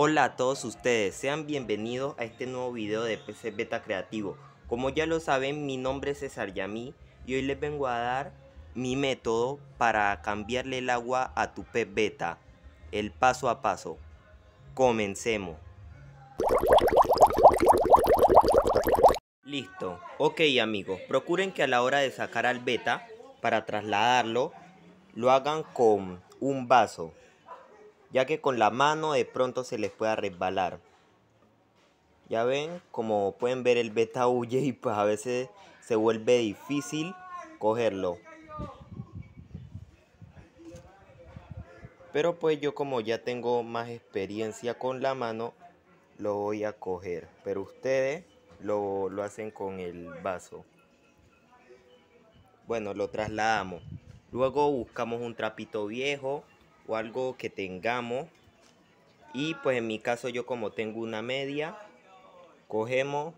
Hola a todos ustedes, sean bienvenidos a este nuevo video de PC Beta Creativo. Como ya lo saben, mi nombre es César Yamí y hoy les vengo a dar mi método para cambiarle el agua a tu pez beta, el paso a paso. Comencemos. Listo. Ok amigos, procuren que a la hora de sacar al beta, para trasladarlo, lo hagan con un vaso ya que con la mano de pronto se les pueda resbalar. Ya ven, como pueden ver el beta huye y pues a veces se vuelve difícil cogerlo. Pero pues yo como ya tengo más experiencia con la mano, lo voy a coger. Pero ustedes lo, lo hacen con el vaso. Bueno, lo trasladamos. Luego buscamos un trapito viejo o algo que tengamos. Y pues en mi caso yo como tengo una media, cogemos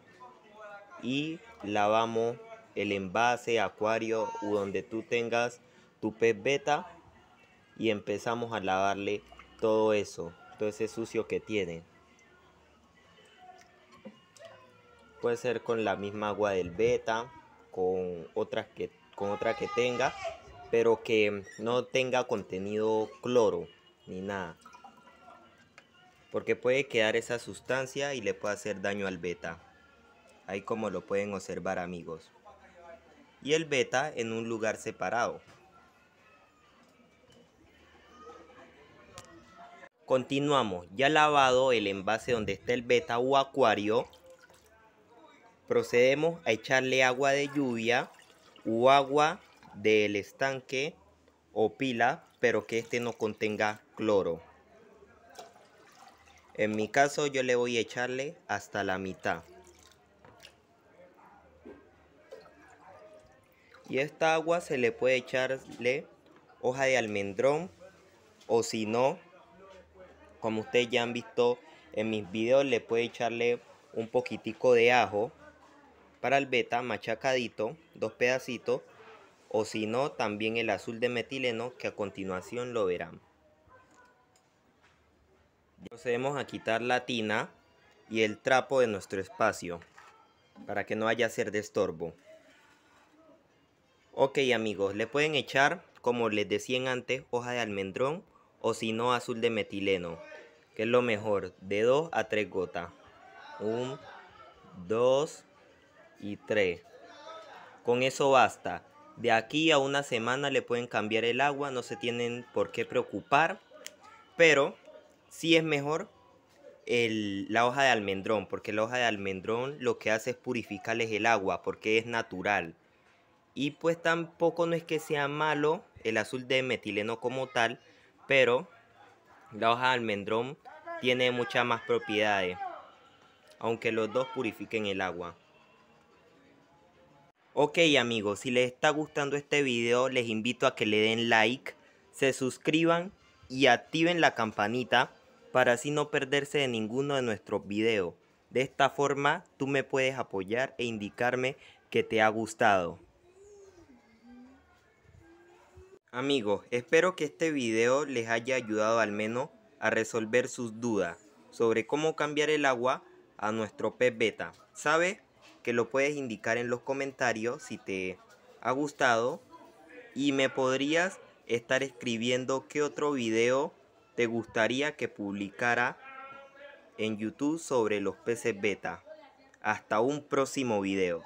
y lavamos el envase, acuario o donde tú tengas tu pez beta y empezamos a lavarle todo eso, todo ese sucio que tiene. Puede ser con la misma agua del beta, con otras que con otra que tenga pero que no tenga contenido cloro ni nada. Porque puede quedar esa sustancia y le puede hacer daño al beta. Ahí como lo pueden observar amigos. Y el beta en un lugar separado. Continuamos, ya lavado el envase donde está el beta o acuario, procedemos a echarle agua de lluvia u agua del estanque o pila, pero que este no contenga cloro. En mi caso yo le voy a echarle hasta la mitad. Y esta agua se le puede echarle hoja de almendrón o si no, como ustedes ya han visto en mis videos, le puede echarle un poquitico de ajo para el beta machacadito, dos pedacitos o si no también el azul de metileno que a continuación lo verán. Procedemos a quitar la tina y el trapo de nuestro espacio para que no haya ser de estorbo. Ok amigos, le pueden echar, como les decían antes, hoja de almendrón o si no azul de metileno, que es lo mejor, de 2 a 3 gotas. Un, 2 y 3. Con eso basta. De aquí a una semana le pueden cambiar el agua, no se tienen por qué preocupar, pero sí es mejor la hoja de almendrón, porque la hoja de almendrón lo que hace es purificarles el agua, porque es natural. Y pues tampoco no es que sea malo el azul de metileno como tal, pero la hoja de almendrón tiene muchas más propiedades, aunque los dos purifiquen el agua. Ok amigos, si les está gustando este video, les invito a que le den like, se suscriban y activen la campanita para así no perderse de ninguno de nuestros videos. De esta forma, tú me puedes apoyar e indicarme que te ha gustado. Amigos, espero que este video les haya ayudado al menos a resolver sus dudas sobre cómo cambiar el agua a nuestro pez beta. ¿sabe? que lo puedes indicar en los comentarios si te ha gustado y me podrías estar escribiendo qué otro video te gustaría que publicara en YouTube sobre los peces beta. Hasta un próximo video.